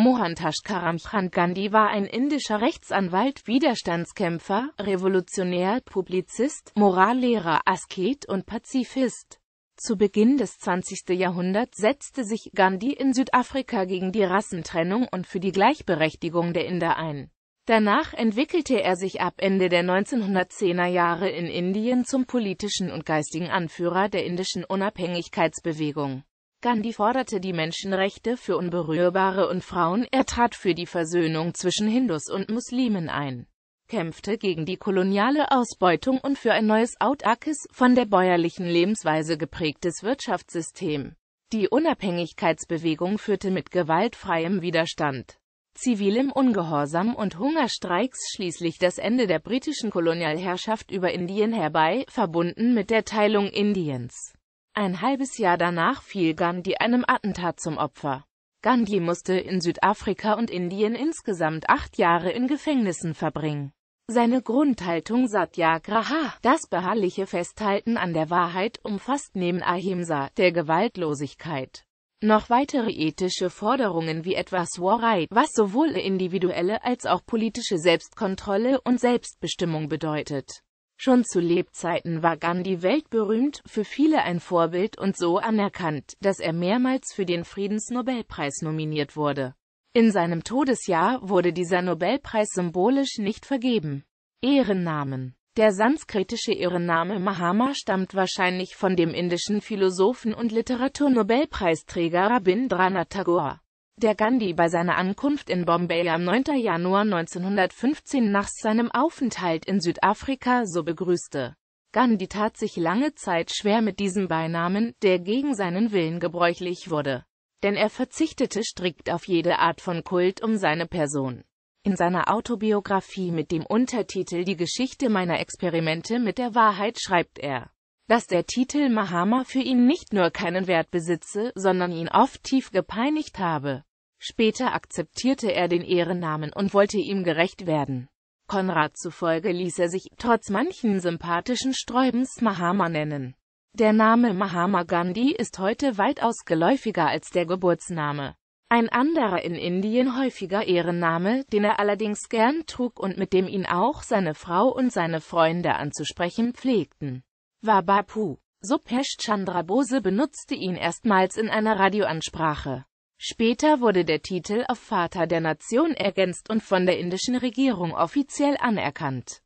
Mohantash Karamchand Gandhi war ein indischer Rechtsanwalt, Widerstandskämpfer, Revolutionär, Publizist, Morallehrer, Asket und Pazifist. Zu Beginn des 20. Jahrhunderts setzte sich Gandhi in Südafrika gegen die Rassentrennung und für die Gleichberechtigung der Inder ein. Danach entwickelte er sich ab Ende der 1910er Jahre in Indien zum politischen und geistigen Anführer der indischen Unabhängigkeitsbewegung. Gandhi forderte die Menschenrechte für Unberührbare und Frauen, er trat für die Versöhnung zwischen Hindus und Muslimen ein, kämpfte gegen die koloniale Ausbeutung und für ein neues autarkes, von der bäuerlichen Lebensweise geprägtes Wirtschaftssystem. Die Unabhängigkeitsbewegung führte mit gewaltfreiem Widerstand, zivilem Ungehorsam und Hungerstreiks schließlich das Ende der britischen Kolonialherrschaft über Indien herbei, verbunden mit der Teilung Indiens. Ein halbes Jahr danach fiel Gandhi einem Attentat zum Opfer. Gandhi musste in Südafrika und Indien insgesamt acht Jahre in Gefängnissen verbringen. Seine Grundhaltung Satyagraha, das beharrliche Festhalten an der Wahrheit, umfasst neben Ahimsa, der Gewaltlosigkeit, noch weitere ethische Forderungen wie etwa Swarai, was sowohl individuelle als auch politische Selbstkontrolle und Selbstbestimmung bedeutet. Schon zu Lebzeiten war Gandhi weltberühmt, für viele ein Vorbild und so anerkannt, dass er mehrmals für den Friedensnobelpreis nominiert wurde. In seinem Todesjahr wurde dieser Nobelpreis symbolisch nicht vergeben. Ehrennamen Der sanskritische Ehrenname Mahama stammt wahrscheinlich von dem indischen Philosophen und Literaturnobelpreisträger Rabindranath Tagore der Gandhi bei seiner Ankunft in Bombay am 9. Januar 1915 nach seinem Aufenthalt in Südafrika so begrüßte. Gandhi tat sich lange Zeit schwer mit diesem Beinamen, der gegen seinen Willen gebräuchlich wurde. Denn er verzichtete strikt auf jede Art von Kult um seine Person. In seiner Autobiografie mit dem Untertitel Die Geschichte meiner Experimente mit der Wahrheit schreibt er, dass der Titel Mahama für ihn nicht nur keinen Wert besitze, sondern ihn oft tief gepeinigt habe. Später akzeptierte er den Ehrennamen und wollte ihm gerecht werden. Konrad zufolge ließ er sich, trotz manchen sympathischen Sträubens, Mahama nennen. Der Name Mahama Gandhi ist heute weitaus geläufiger als der Geburtsname. Ein anderer in Indien häufiger Ehrenname, den er allerdings gern trug und mit dem ihn auch seine Frau und seine Freunde anzusprechen pflegten, war Bapu. Subhash Chandra Bose benutzte ihn erstmals in einer Radioansprache. Später wurde der Titel auf Vater der Nation ergänzt und von der indischen Regierung offiziell anerkannt